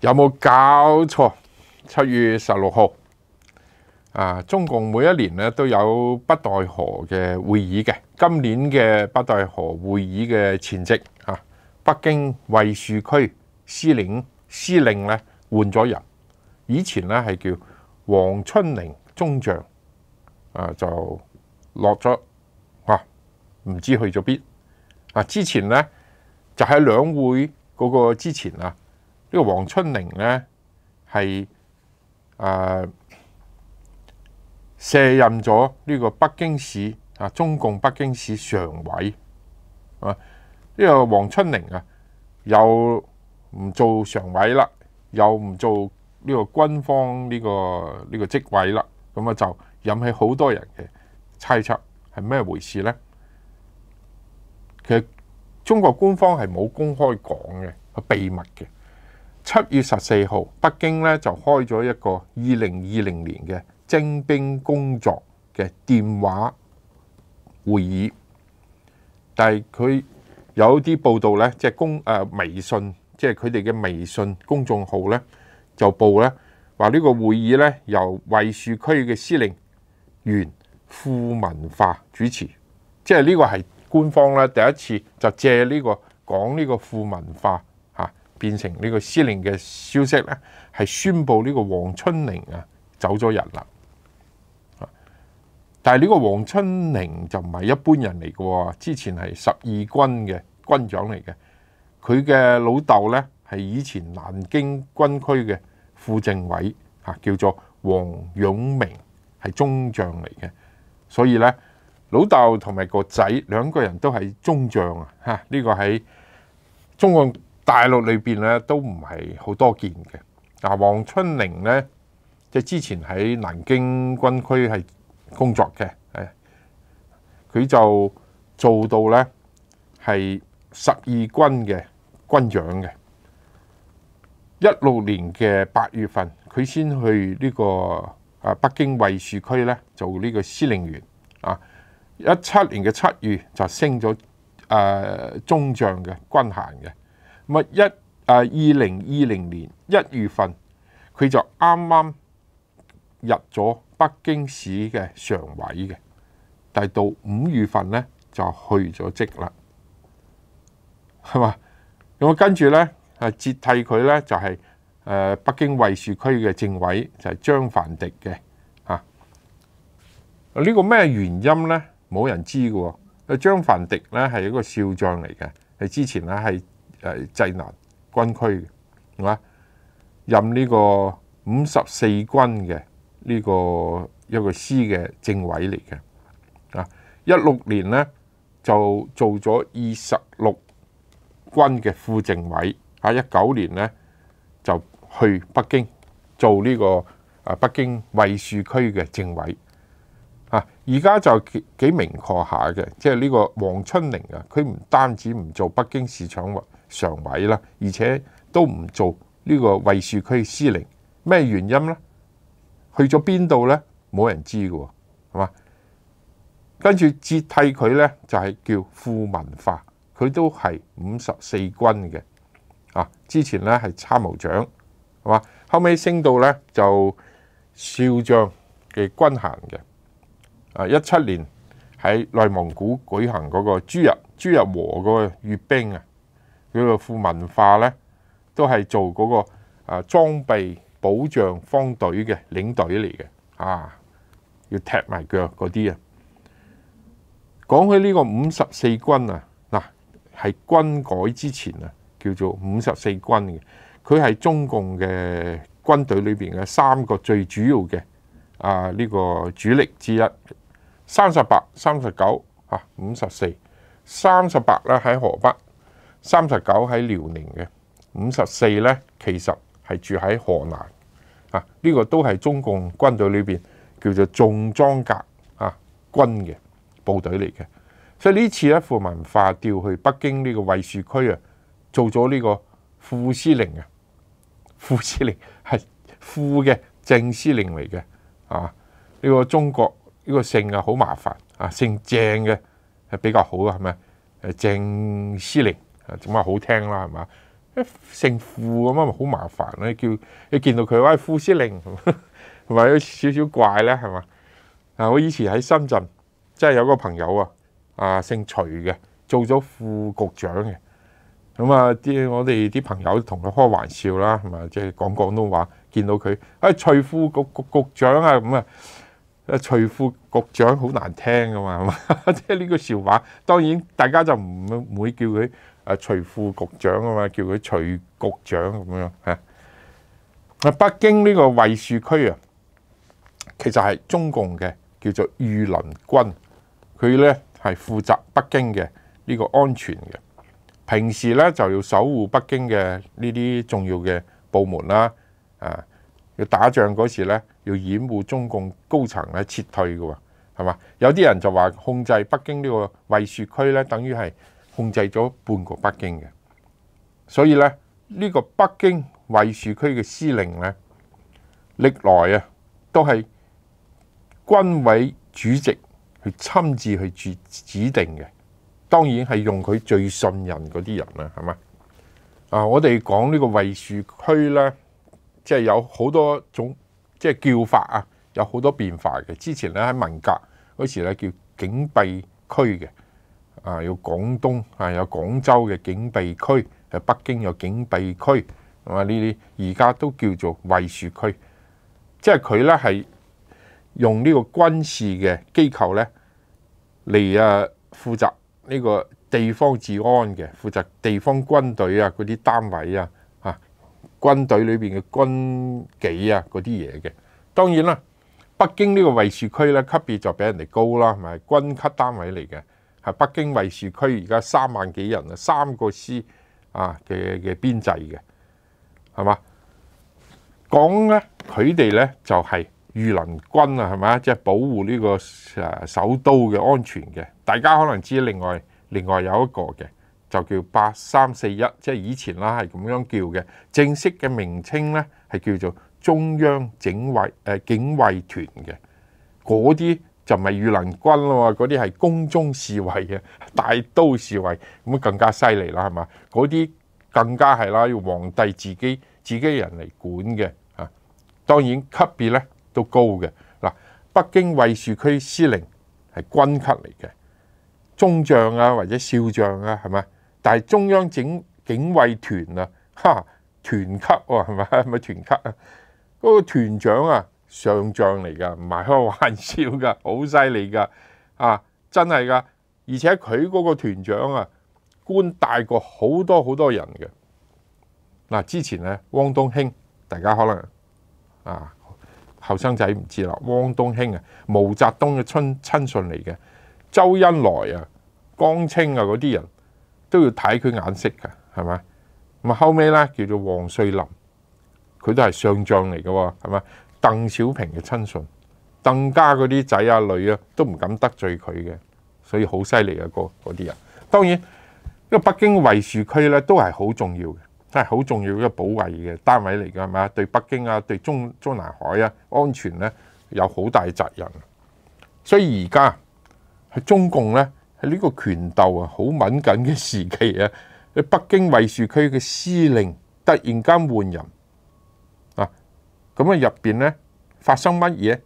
有冇搞错？七月十六号啊，中共每一年咧都有北戴河嘅会议嘅。今年嘅北戴河会议嘅前夕啊，北京卫戍区司令司令咧换咗人，以前咧系叫王春宁中将啊，就落咗啊，唔知去咗边。嗱，之前呢，就喺两会嗰个之前啊，呢个黃春玲呢，系诶卸任咗呢个北京市啊中共北京市常委啊，呢个黃春玲啊又唔做常委啦，又唔做呢个军方呢个呢个职位啦，咁啊就引起好多人嘅猜测，系咩回事呢？其實中國官方係冇公開講嘅，個秘密嘅。七月十四號，北京咧就開咗一個二零二零年嘅征兵工作嘅電話會議，但係佢有啲報道咧，即係公誒微信，即係佢哋嘅微信公眾號咧就報咧話呢個會議咧由魏戍區嘅司令員傅文化主持，即係呢個係。官方咧第一次就借呢個講呢個富文化嚇變成呢個司令嘅消息咧，係宣布呢個黃春寧啊走咗人啦。但係呢個黃春寧就唔係一般人嚟嘅喎，之前係十二軍嘅軍長嚟嘅，佢嘅老豆咧係以前南京軍區嘅副政委嚇，叫做黃永明，係中將嚟嘅，所以咧。老豆同埋個仔兩個人都係中將啊！嚇，呢個喺中國大陸裏邊咧都唔係好多見嘅。啊，黃春寧咧，即係之前喺南京軍區係工作嘅，誒，佢就做到咧係十二軍嘅軍長嘅。一六年嘅八月份，佢先去呢個啊北京衛戍區咧做呢個司令員啊。一七年嘅七月就升咗誒中將嘅軍衔嘅，咁啊一誒二零二零年一月份佢就啱啱入咗北京市嘅常委嘅，但系到五月份咧就去咗职啦，係嘛？咁啊跟住咧啊接替佢咧就係誒北京衛戍區嘅政委就係張凡迪嘅啊，呢個咩原因咧？冇人知嘅，張张凡迪咧系一个少将嚟嘅，系之前咧系诶济南军区，系嘛，任呢个五十四军嘅呢个一个师嘅政委嚟嘅。啊，一六年咧就做咗二十六军嘅副政委，啊，一九年咧就去北京做呢个啊北京卫戍区嘅政委。啊！而家就幾幾明確下嘅，即係呢個黃春玲啊，佢唔單止唔做北京市場常委啦，而且都唔做呢個魏戍區司令。咩原因咧？去咗邊度咧？冇人知嘅，係嘛？跟住接替佢咧，就係叫傅文化，佢都係五十四軍嘅啊。之前咧係參謀長，係嘛？後尾升到咧就少將嘅軍行嘅。啊！一七年喺內蒙古舉行嗰個朱日珠日和嗰個閱兵啊，佢個副文化咧都係做嗰個啊裝備保障方隊嘅領隊嚟嘅啊，要踢埋腳嗰啲啊。講起呢個五十四軍啊，嗱係軍改之前啊，叫做五十四軍嘅，佢係中共嘅軍隊裏边嘅三個最主要嘅啊呢個主力之一。三十八、三十九啊、五十四，三十八咧喺河北，三十九喺辽宁嘅，五十四咧其實係住喺河南啊。呢個都係中共軍隊裏边叫做重裝甲啊軍嘅部隊嚟嘅，所以呢次咧副文化調去北京呢個衛戍區啊，做咗呢個副司令啊，副司令係副嘅正司令嚟嘅啊，呢個中國。呢個姓啊好麻煩啊，姓鄭嘅係比較好啊，係咪？係鄭司令啊，咁啊好聽啦，係嘛？姓傅咁啊，咪好麻煩咧，叫你見到佢話副司令，同埋 有少少怪咧，係嘛？啊！我以前喺深圳，即係有個朋友啊，啊姓徐嘅，做咗副局長嘅。咁啊，啲我哋啲朋友同佢開玩笑啦，係嘛？即係講廣東話，見到佢，哎，徐副局局局長啊，咁啊～啊，徐副局长好难听噶嘛，嘛？即系呢個笑话，当然大家就唔会叫佢啊徐副局长啊嘛，叫佢徐局长咁样啊。北京呢个卫戍区啊，其实系中共嘅叫做御林军，佢咧系负责北京嘅呢个安全嘅，平时咧就要守护北京嘅呢啲重要嘅部门啦，啊。要打仗嗰時咧，要掩護中共高層咧撤退嘅喎，係嘛？有啲人就話控制北京呢個衛戍區咧，等於係控制咗半個北京嘅。所以咧，呢個北京衛戍區嘅司令咧，歷來啊都係軍委主席去親自去指指定嘅，當然係用佢最信任嗰啲人啦，係嘛？啊，我哋講呢個衛戍區咧。即係有好多種即係叫法啊，有好多變化嘅。之前咧喺文革嗰時咧叫警備區嘅，啊有廣東啊有廣州嘅警備區，喺北京有警備區，咁啊呢啲而家都叫做衛戍區。即係佢咧係用呢個軍事嘅機構咧嚟啊負責呢個地方治安嘅，負責地方軍隊啊嗰啲單位啊。軍隊裏邊嘅軍紀啊，嗰啲嘢嘅，當然啦，北京呢個衛戍區咧級別就比人哋高啦，咪軍級單位嚟嘅，係北京衛戍區而家三萬幾人啊，三個師啊嘅嘅編制嘅，係嘛？講咧佢哋咧就係御林軍啊，係啊？即係保護呢個誒首都嘅安全嘅，大家可能知另外另外有一個嘅。就叫八三四一，即係以前啦係咁樣叫嘅。正式嘅名稱呢，係叫做中央警衛誒警衛團嘅。嗰啲就唔係御林軍咯嗰啲係宮中侍衛嘅，大都侍衛咁更加犀利啦，係嘛？嗰啲更加係啦，要皇帝自己自己人嚟管嘅啊。當然級別咧都高嘅嗱，北京衛戍區司令係軍級嚟嘅，中將啊或者少將啊係咪？但系中央警警卫团啊，哈团级喎，系咪系 咪团级啊？嗰个团长啊，上将嚟噶，唔系开玩笑噶，好犀利噶，啊真系噶，而且佢嗰个团长啊，官大过好多好多人嘅。嗱，之前咧，汪东兴，大家可能啊后生仔唔知啦，汪东兴啊，毛泽东嘅亲亲信嚟嘅，周恩来啊，江青啊嗰啲人。都要睇佢眼色噶，系嘛？咁啊后尾咧叫做黄瑞林，佢都系上将嚟嘅，系嘛？邓小平嘅亲信，邓家嗰啲仔啊女啊都唔敢得罪佢嘅，所以好犀利嘅个嗰啲人。当然，呢个北京卫戍区咧都系好重要嘅，都系好重要嘅保卫嘅单位嚟噶，系嘛？对北京啊，对中中南海啊，安全咧有好大责任。所以而家系中共咧。喺呢個權鬥啊，好敏感嘅時期啊，喺 北京衛戍區嘅司令突然間換人啊，咁啊入边咧發生乜嘢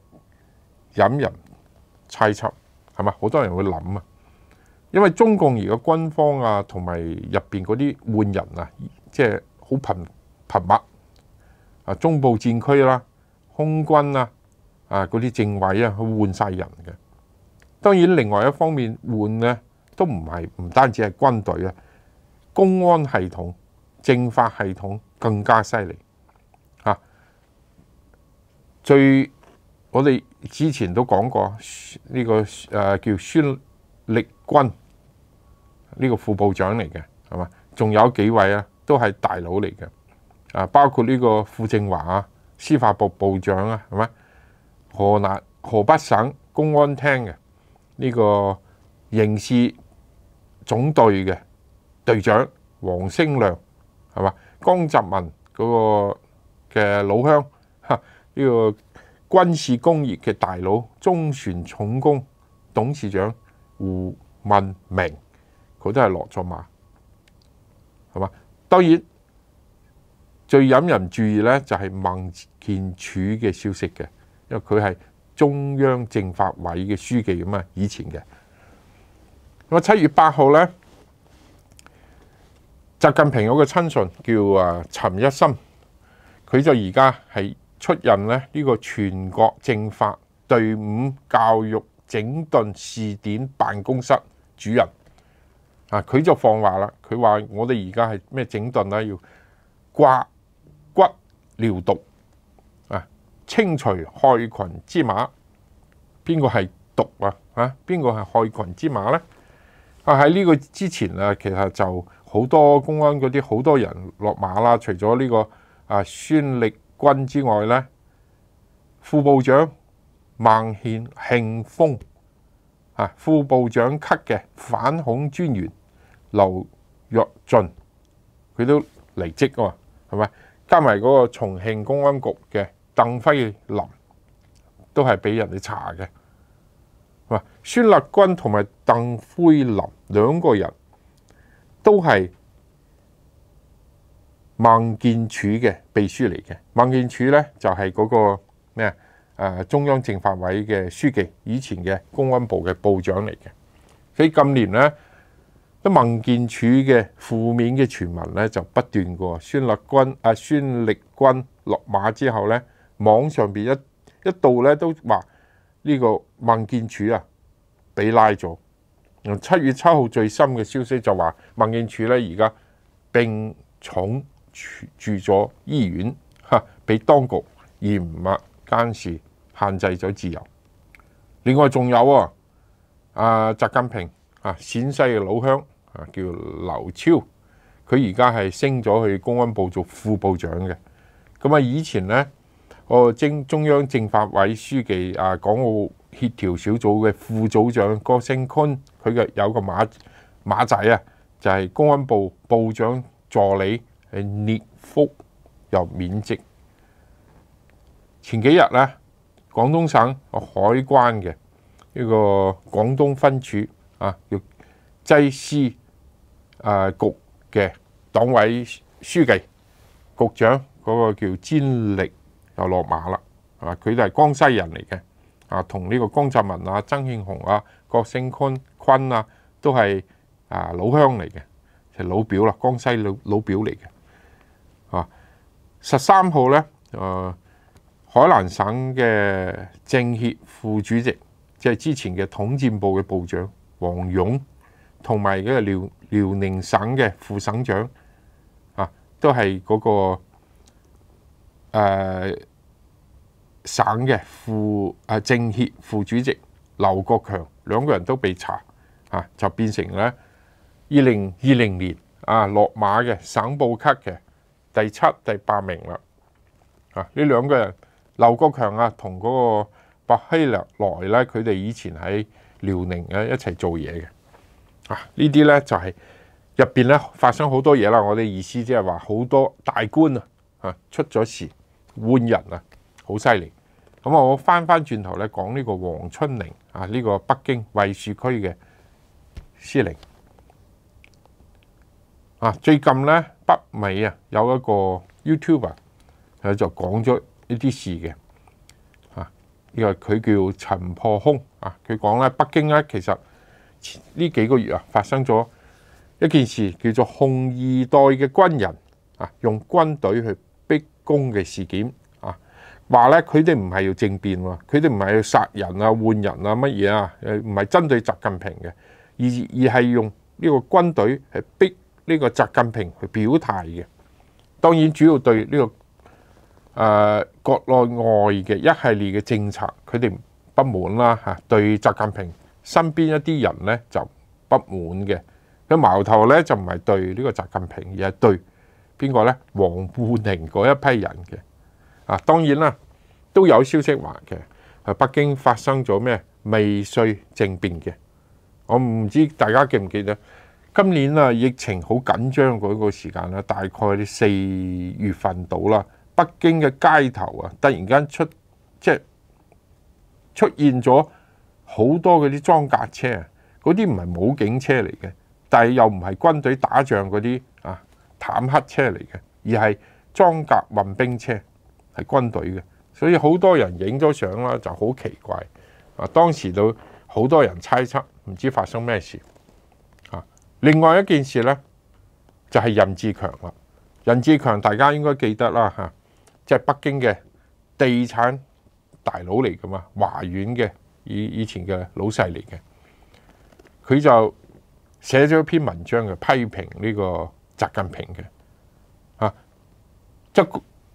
引人猜測係嘛？好多人會諗啊，因為中共而家軍方啊，同埋入边嗰啲換人啊，即係好頻频密啊，中部戰區啦、空軍啊、啊嗰啲政委啊，佢換晒人嘅。當然，另外一方面換呢都唔係唔單止係軍隊啊，公安系統、政法系統更加犀利嚇。最我哋之前都講過呢個誒叫孫力軍呢個副部長嚟嘅係嘛，仲有幾位啊都係大佬嚟嘅啊，包括呢個傅政華啊、司法部部長啊係嘛，河南河北省公安廳嘅。呢個刑事總隊嘅隊長黃星亮係嘛？江澤民嗰個嘅老鄉嚇，呢個軍事工業嘅大佬中船重工董事長胡文明，佢都係落咗馬係嘛？當然最引人注意呢，就係孟建柱嘅消息嘅，因為佢係。中央政法委嘅书记咁啊，以前嘅。咁啊，七月八号咧，习近平有个亲信叫啊陈一新，佢就而家系出任咧呢个全国政法队伍教育整顿试点办公室主任。啊，佢就放话啦，佢话我哋而家系咩整顿咧，要刮骨疗毒。清除害群之马，边个系毒啊？啊，边个系害群之马呢？啊喺呢个之前啊，其实就好多公安嗰啲好多人落马啦。除咗呢个啊孙力军之外呢，副部长孟宪庆峰啊，副部长级嘅反恐专员刘若俊，佢都离职啊，系咪？加埋嗰个重庆公安局嘅。邓辉林都系俾人哋查嘅，哇！孙立军同埋邓辉林两个人都系孟建柱嘅秘书嚟嘅。孟建柱咧就系嗰个咩啊？中央政法委嘅书记，以前嘅公安部嘅部长嚟嘅。所以近年咧，啲孟建柱嘅负面嘅传闻咧就不断个。孙立军啊，孙立军落马之后咧。網上邊一一度咧都話呢個孟建處啊，被拉咗。七月七號最新嘅消息就話孟建處咧而家病重住住咗醫院，嚇俾當局嚴密監視，限制咗自由。另外仲有啊，阿習近平啊，陝西嘅老鄉啊叫劉超，佢而家係升咗去公安部做副部長嘅。咁啊，以前咧。政中央政法委書記啊，港澳協調小組嘅副組長郭聲坤，佢嘅有個馬仔啊，就係公安部部長助理係聂福又免職。前幾日咧，廣東省海關嘅呢個廣東分處啊，叫济司啊局嘅黨委書記局長嗰個叫詹力。就落马啦，啊，佢就系江西人嚟嘅，啊，同呢个江泽民啊、曾庆红啊、郭聖坤坤啊，都系啊老乡嚟嘅，就老表啦，江西老老表嚟嘅，啊，十三号咧，诶，海南省嘅政协副主席，即系之前嘅统战部嘅部长黄勇，同埋嗰个辽辽宁省嘅副省长啊，都系嗰个诶。省嘅副啊政协副主席刘国强，两个人都被查啊，就变成咧二零二零年啊落马嘅省部级嘅第七、第八名啦。啊，呢两个人刘国强啊，同嗰个白希良来咧，佢哋以前喺辽宁啊一齐做嘢嘅。啊，呢啲咧就系入边咧发生好多嘢啦。我哋意思即系话好多大官啊，啊出咗事换人啊。好犀利！咁我翻翻转头咧讲呢个黃春玲啊，呢个北京卫戍区嘅司令啊，最近咧北美啊有一个 YouTuber，佢就讲咗呢啲事嘅啊。呢个佢叫陈破空啊，佢讲咧北京咧其实呢几个月啊发生咗一件事，叫做控二代嘅军人啊用军队去逼供嘅事件。話咧，佢哋唔係要政變喎，佢哋唔係要殺人啊、換人啊、乜嘢啊，誒唔係針對習近平嘅，而而係用呢個軍隊係逼呢個習近平去表態嘅。當然主要對呢個誒國內外嘅一系列嘅政策，佢哋不滿啦嚇，對習近平身邊一啲人咧就不滿嘅。佢矛頭咧就唔係對呢個習近平，而係對邊個咧？王顧寧嗰一批人嘅。啊，當然啦，都有消息話嘅，係北京發生咗咩未遂政變嘅。我唔知大家記唔記得今年啊疫情好緊張嗰個時間啦，大概四月份到啦，北京嘅街頭啊，突然間出即係出現咗好多嗰啲裝甲車嗰啲唔係武警車嚟嘅，但係又唔係軍隊打仗嗰啲啊坦克車嚟嘅，而係裝甲運兵車。系軍隊嘅，所以好多人影咗相啦，就好奇怪。啊，當時到好多人猜測，唔知發生咩事。啊，另外一件事呢，就係任志強啦。任志強大家應該記得啦，嚇，即係北京嘅地產大佬嚟噶嘛，華遠嘅以以前嘅老細嚟嘅。佢就寫咗一篇文章嘅，批評呢個習近平嘅。啊，就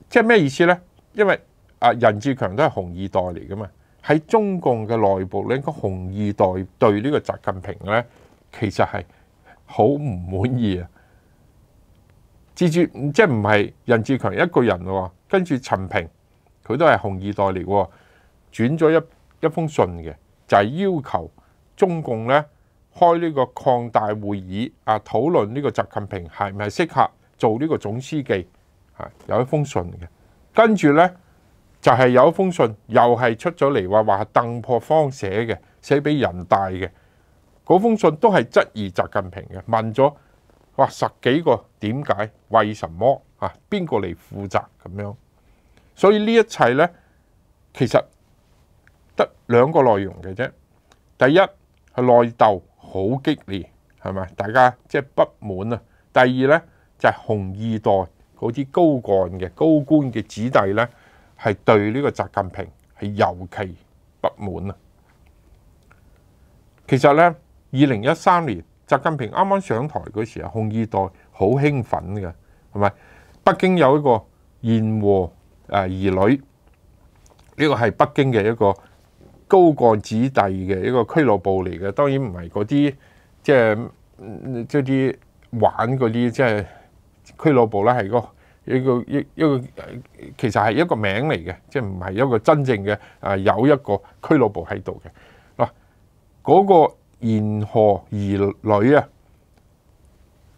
即係咩意思呢？因為啊，任志強都係紅二代嚟噶嘛，喺中共嘅內部，咧，應該紅二代對呢個習近平咧，其實係好唔滿意啊。至住即係唔係任志強一個人喎，跟住陳平佢都係紅二代嚟喎，轉咗一一封信嘅，就係要求中共咧開呢個擴大會議啊，討論呢個習近平係咪適合做呢個總書記，啊，有一封信嘅。跟住呢，就係有一封信，又系出咗嚟話話鄧破芳寫嘅，寫俾人大嘅嗰封信，都係質疑習近平嘅，問咗哇十幾個點解、為什麼啊？邊個嚟負責咁樣？所以呢一切呢，其實得兩個內容嘅啫。第一係內鬥好激烈，係咪？大家即係不滿啊。第二呢，就係紅二代。嗰啲高干嘅高官嘅子弟呢，系對呢個習近平係尤其不滿啊！其實呢，二零一三年習近平啱啱上台嗰時啊，衣二代好興奮嘅，系咪？北京有一個燕和诶兒女，呢個係北京嘅一個高幹子弟嘅一個俱乐部嚟嘅，當然唔係嗰啲即係即啲玩嗰啲即係。俱樂部咧係個一個一一個，其實係一個名嚟嘅，即係唔係一個真正嘅啊，有一個俱樂部喺度嘅嗱，嗰個沿河兒女啊，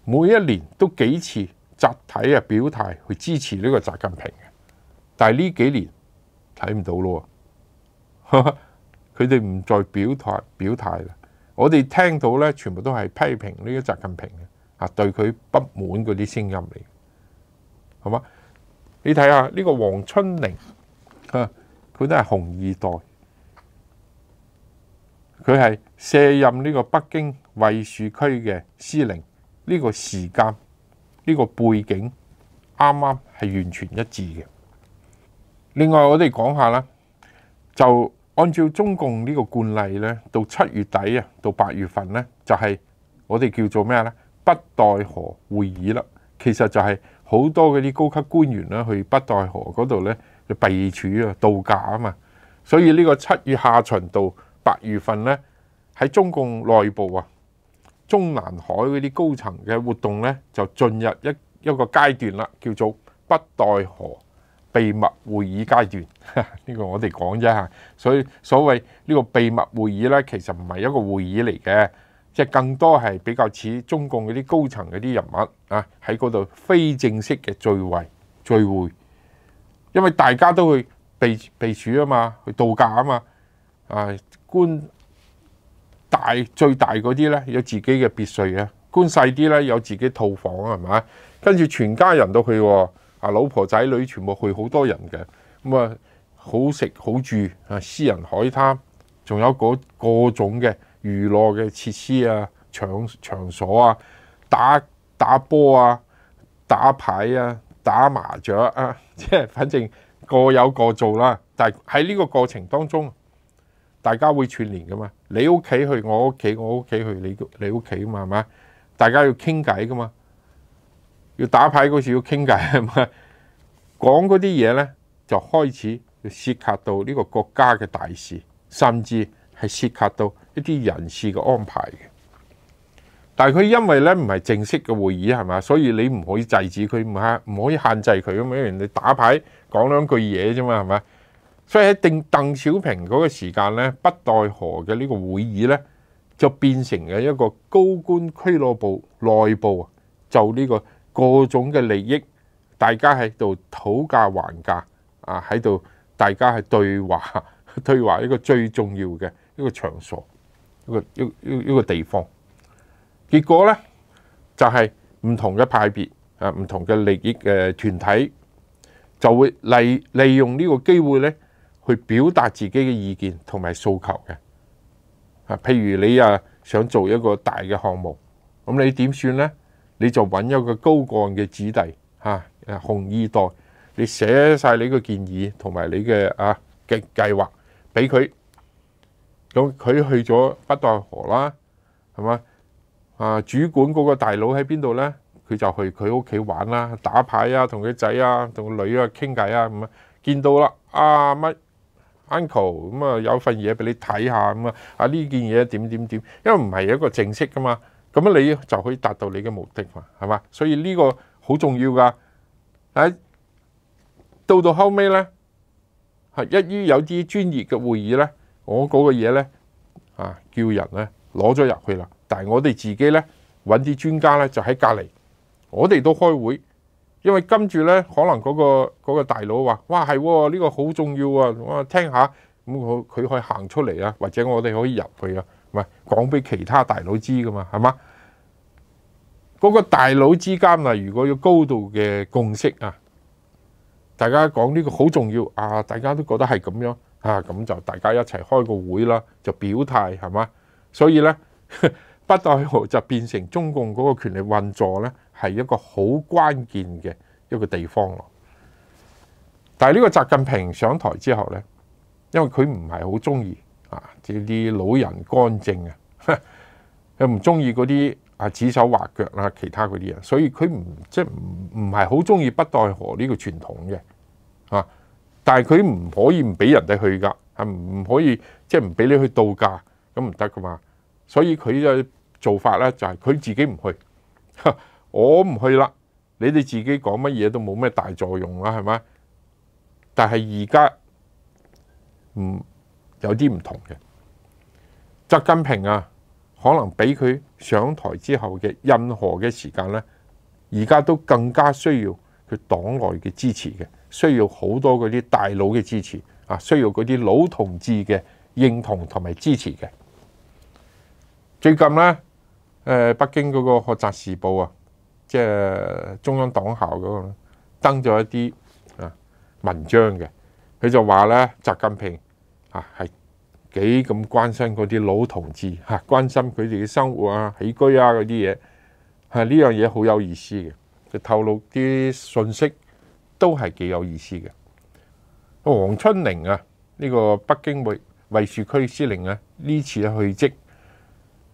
每一年都幾次集體啊表態去支持呢個習近平嘅，但係呢幾年睇唔到咯，佢哋唔再表態表態啦，我哋聽到咧全部都係批評呢個習近平嘅。啊！對佢不滿嗰啲聲音嚟，係嘛？你睇下呢個黃春玲，佢都係紅二代，佢係卸任呢個北京衛戍區嘅司令，呢個時間，呢個背景，啱啱係完全一致嘅。另外，我哋講下啦，就按照中共呢個慣例咧，到七月底啊，到八月份咧，就係我哋叫做咩咧？北戴河會議啦，其實就係好多嗰啲高級官員啦，去北戴河嗰度咧就避暑啊、度假啊嘛。所以呢個七月下旬到八月份咧，喺中共內部啊，中南海嗰啲高層嘅活動咧就進入一一個階段啦，叫做北戴河秘密會議階段。呢個我哋講啫，所以所謂呢個秘密會議呢，其實唔係一個會議嚟嘅。即係更多係比較似中共嗰啲高層嗰啲人物啊，喺嗰度非正式嘅聚會聚會，因為大家都去避避暑啊嘛，去度假啊嘛，啊官大最大嗰啲咧有自己嘅別墅啊，官細啲咧有自己套房啊，係咪？跟住全家人都去，啊老婆仔女全部去，好多人嘅咁啊，好食好住啊，私人海灘，仲有嗰各種嘅。娛樂嘅設施啊，場場所啊，打打波啊，打牌啊，打麻雀啊，即係反正各有各做啦。但喺呢個過程當中，大家會串連噶嘛。你屋企去我屋企，我屋企去你屋你屋企嘛係咪？大家要傾偈噶嘛，要打牌嗰時要傾偈係咪？講嗰啲嘢咧，就開始涉及到呢個國家嘅大事，甚至。係涉及到一啲人事嘅安排嘅，但係佢因為咧唔係正式嘅會議係嘛，所以你唔可以制止佢唔限，唔可以限制佢咁樣。你打牌講兩句嘢啫嘛係嘛，所以喺鄧鄧小平嗰個時間咧，北戴河嘅呢個會議咧，就變成嘅一個高官俱樂部內部就呢個各種嘅利益，大家喺度討價還價啊，喺度大家係對話 對話，一個最重要嘅。一个场所，一个一个地方，结果咧就系唔同嘅派别啊，唔同嘅利益嘅团体就会利利用呢个机会咧，去表达自己嘅意见同埋诉求嘅。啊，譬如你啊想做一个大嘅项目，咁你点算咧？你就揾一个高干嘅子弟，吓诶红二代，你写晒你嘅建议同埋你嘅啊嘅计划俾佢。咁佢去咗北戴河啦，係嘛？啊，主管嗰個大佬喺邊度咧？佢就去佢屋企玩啦，打牌啊，同佢仔啊，同個女啊傾偈啊咁啊，見到啦，啊乜 uncle 咁啊，有份嘢俾你睇下咁啊，啊呢件嘢點點點，因為唔係一個正式噶嘛，咁你就可以達到你嘅目的嘛，係嘛？所以呢個好重要噶。誒，到到後尾咧，係一於有啲專業嘅會議咧。我嗰个嘢呢，啊叫人呢攞咗入去啦，但系我哋自己呢，揾啲专家呢，就喺隔離，我哋都开会，因为跟住呢，可能嗰个个大佬话，哇系呢个好重要啊，我听下咁佢可以行出嚟啊，或者我哋可以入去啊，唔系讲俾其他大佬知噶嘛，系嘛？嗰个大佬之间啊，如果要高度嘅共识啊，大家讲呢个好重要啊，大家都觉得系咁样。啊，咁就大家一齊開個會啦，就表態係嘛？所以呢，北戴河就變成中共嗰個權力運作呢，係一個好關鍵嘅一個地方咯。但係呢個習近平上台之後呢，因為佢唔係好中意啊，啲啲老人乾淨啊，佢 唔中意嗰啲啊指手畫腳啦，其他嗰啲人，所以佢唔即唔唔係好中意北戴河呢個傳統嘅。但係佢唔可以唔俾人哋去噶，係唔可以即係唔俾你去度假，咁唔得噶嘛。所以佢嘅做法咧就係佢自己唔去，我唔去啦，你哋自己講乜嘢都冇咩大作用啦，係咪？但係而家唔有啲唔同嘅，習近平啊，可能比佢上台之後嘅任何嘅時間咧，而家都更加需要佢黨內嘅支持嘅。需要好多嗰啲大佬嘅支持啊！需要嗰啲老同志嘅認同同埋支持嘅。最近咧，誒北京嗰個學習時報啊，即係中央黨校嗰個登咗一啲啊文章嘅，佢就話咧習近平啊係幾咁關心嗰啲老同志嚇，關心佢哋嘅生活啊、起居啊嗰啲嘢，係呢樣嘢好有意思嘅，就透露啲信息。都系几有意思嘅。黃春寧啊，呢个北京卫卫戍区司令啊，呢次去职，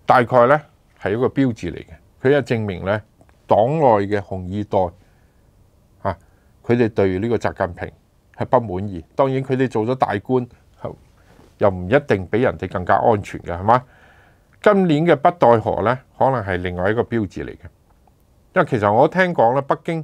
大概呢系一个标志嚟嘅。佢又证明呢党内嘅红二代啊，佢哋对呢个习近平系不满意。当然佢哋做咗大官，又唔一定比人哋更加安全嘅，系嘛？今年嘅北戴河呢，可能系另外一个标志嚟嘅。因为其实我听讲咧，北京。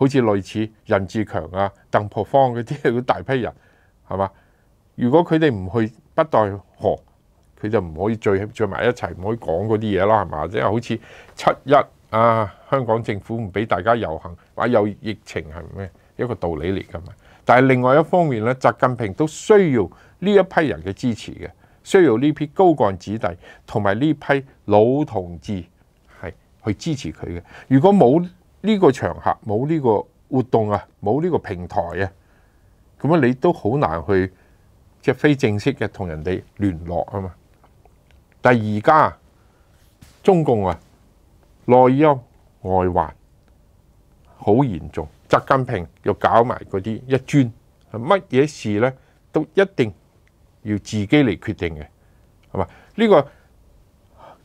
好似類似任志強啊、鄧樸芳嗰啲，嗰大批人係嘛？如果佢哋唔去北戴河，佢就唔可以聚聚埋一齊，唔可以講嗰啲嘢啦，係嘛？即係好似七一啊，香港政府唔俾大家遊行，話有疫情係咩一個道理嚟噶嘛？但係另外一方面咧，習近平都需要呢一批人嘅支持嘅，需要呢批高幹子弟同埋呢批老同志係去支持佢嘅。如果冇，呢個場合冇呢個活動啊，冇呢個平台啊，咁啊你都好難去即係非正式嘅同人哋聯絡啊嘛。但係而家中共啊內憂外患好嚴重，習近平又搞埋嗰啲一專，乜嘢事咧，都一定要自己嚟決定嘅，係嘛？呢個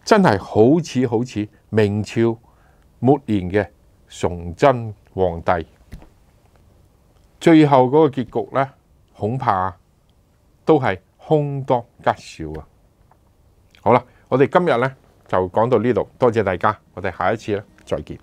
真係好似好似明朝末年嘅。崇祯皇帝，最后嗰个结局呢，恐怕都係空多吉少啊！好啦，我哋今日呢就讲到呢度，多谢大家，我哋下一次咧再见。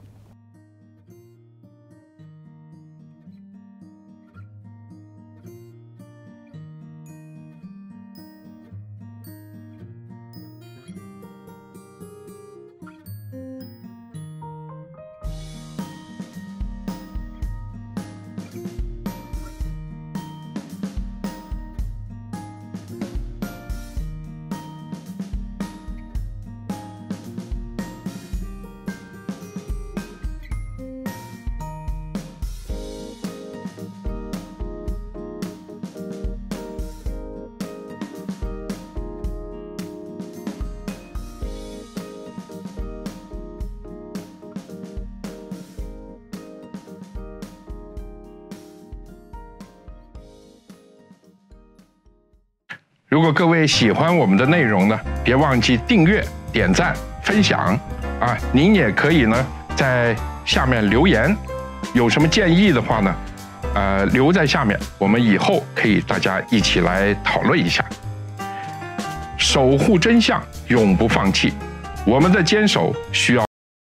如果各位喜欢我们的内容呢，别忘记订阅、点赞、分享啊！您也可以呢，在下面留言，有什么建议的话呢，呃，留在下面，我们以后可以大家一起来讨论一下。守护真相，永不放弃，我们的坚守需要。